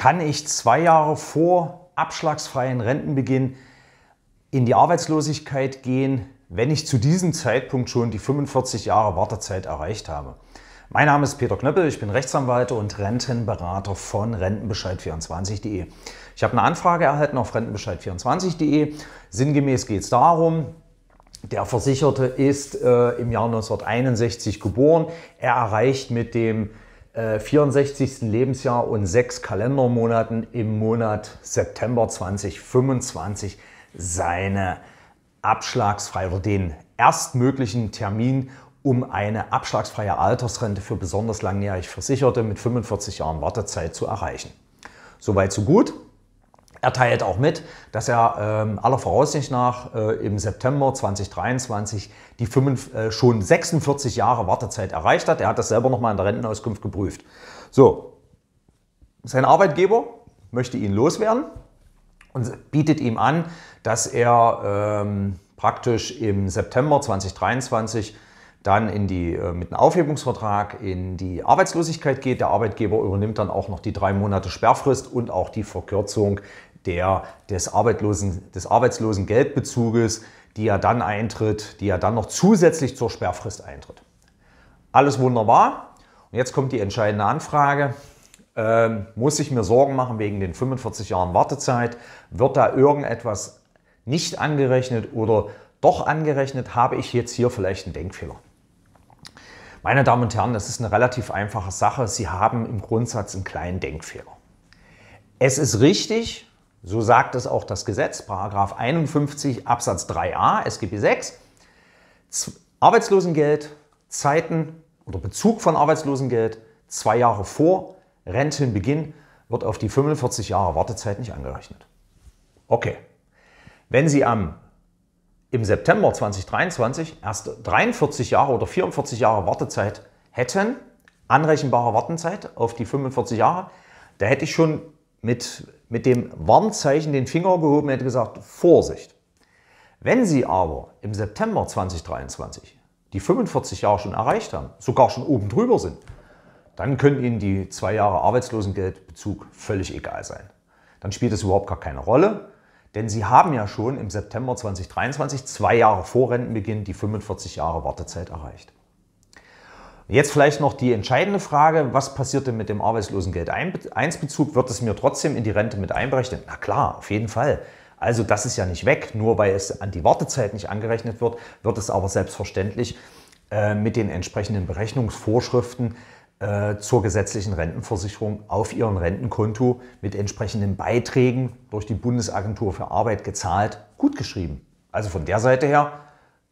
kann ich zwei Jahre vor abschlagsfreien Rentenbeginn in die Arbeitslosigkeit gehen, wenn ich zu diesem Zeitpunkt schon die 45 Jahre Wartezeit erreicht habe. Mein Name ist Peter Knöppel, ich bin Rechtsanwalt und Rentenberater von Rentenbescheid24.de. Ich habe eine Anfrage erhalten auf rentenbescheid24.de. Sinngemäß geht es darum, der Versicherte ist äh, im Jahr 1961 geboren. Er erreicht mit dem 64. Äh, Lebensjahr und sechs Kalendermonaten im Monat September 2025 seine abschlagsfrei oder den erstmöglichen Termin um eine abschlagsfreie Altersrente für besonders langjährig Versicherte mit 45 Jahren Wartezeit zu erreichen. Soweit so gut. Er teilt auch mit, dass er äh, aller Voraussicht nach äh, im September 2023 die fünf, äh, schon 46 Jahre Wartezeit erreicht hat. Er hat das selber nochmal in der Rentenauskunft geprüft. So, sein Arbeitgeber möchte ihn loswerden und bietet ihm an, dass er ähm, praktisch im September 2023 dann in die, äh, mit einem Aufhebungsvertrag in die Arbeitslosigkeit geht. Der Arbeitgeber übernimmt dann auch noch die drei Monate Sperrfrist und auch die Verkürzung der, des, Arbeitlosen, des Arbeitslosengeldbezuges, die ja dann eintritt, die ja dann noch zusätzlich zur Sperrfrist eintritt. Alles wunderbar. Und jetzt kommt die entscheidende Anfrage. Ähm, muss ich mir Sorgen machen wegen den 45 Jahren Wartezeit? Wird da irgendetwas nicht angerechnet oder doch angerechnet? Habe ich jetzt hier vielleicht einen Denkfehler? Meine Damen und Herren, das ist eine relativ einfache Sache. Sie haben im Grundsatz einen kleinen Denkfehler. Es ist richtig, so sagt es auch das Gesetz, 51 Absatz 3a SGB 6. Arbeitslosengeld, Zeiten oder Bezug von Arbeitslosengeld zwei Jahre vor Rentenbeginn wird auf die 45 Jahre Wartezeit nicht angerechnet. Okay. Wenn Sie am, im September 2023 erst 43 Jahre oder 44 Jahre Wartezeit hätten, anrechenbare Wartezeit auf die 45 Jahre, da hätte ich schon mit mit dem Warnzeichen den Finger gehoben und hätte gesagt, Vorsicht. Wenn Sie aber im September 2023 die 45 Jahre schon erreicht haben, sogar schon oben drüber sind, dann können Ihnen die zwei Jahre Arbeitslosengeldbezug völlig egal sein. Dann spielt es überhaupt gar keine Rolle, denn Sie haben ja schon im September 2023, zwei Jahre vor Rentenbeginn, die 45 Jahre Wartezeit erreicht. Jetzt vielleicht noch die entscheidende Frage, was passiert denn mit dem Arbeitslosengeld 1 Bezug? Wird es mir trotzdem in die Rente mit einberechnet? Na klar, auf jeden Fall. Also das ist ja nicht weg, nur weil es an die Wartezeit nicht angerechnet wird, wird es aber selbstverständlich äh, mit den entsprechenden Berechnungsvorschriften äh, zur gesetzlichen Rentenversicherung auf Ihrem Rentenkonto mit entsprechenden Beiträgen durch die Bundesagentur für Arbeit gezahlt, gutgeschrieben. Also von der Seite her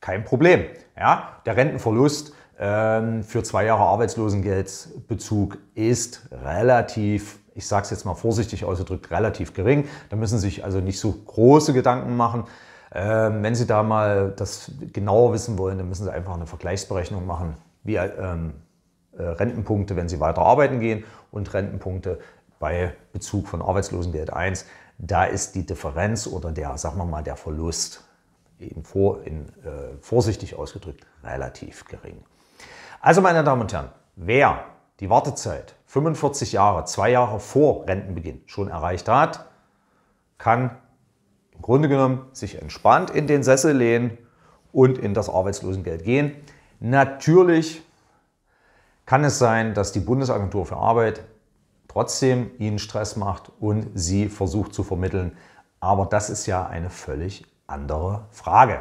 kein Problem. Ja, der Rentenverlust ähm, für zwei Jahre Arbeitslosengeldbezug ist relativ, ich sage es jetzt mal vorsichtig ausgedrückt, relativ gering. Da müssen Sie sich also nicht so große Gedanken machen. Ähm, wenn Sie da mal das genauer wissen wollen, dann müssen Sie einfach eine Vergleichsberechnung machen, wie ähm, äh, Rentenpunkte, wenn Sie weiter arbeiten gehen und Rentenpunkte bei Bezug von Arbeitslosengeld 1. Da ist die Differenz oder der, sagen wir mal, der Verlust eben vor, in, äh, vorsichtig ausgedrückt relativ gering. Also meine Damen und Herren, wer die Wartezeit 45 Jahre, zwei Jahre vor Rentenbeginn schon erreicht hat, kann im Grunde genommen sich entspannt in den Sessel lehnen und in das Arbeitslosengeld gehen. Natürlich kann es sein, dass die Bundesagentur für Arbeit trotzdem ihnen Stress macht und sie versucht zu vermitteln. Aber das ist ja eine völlig andere Frage.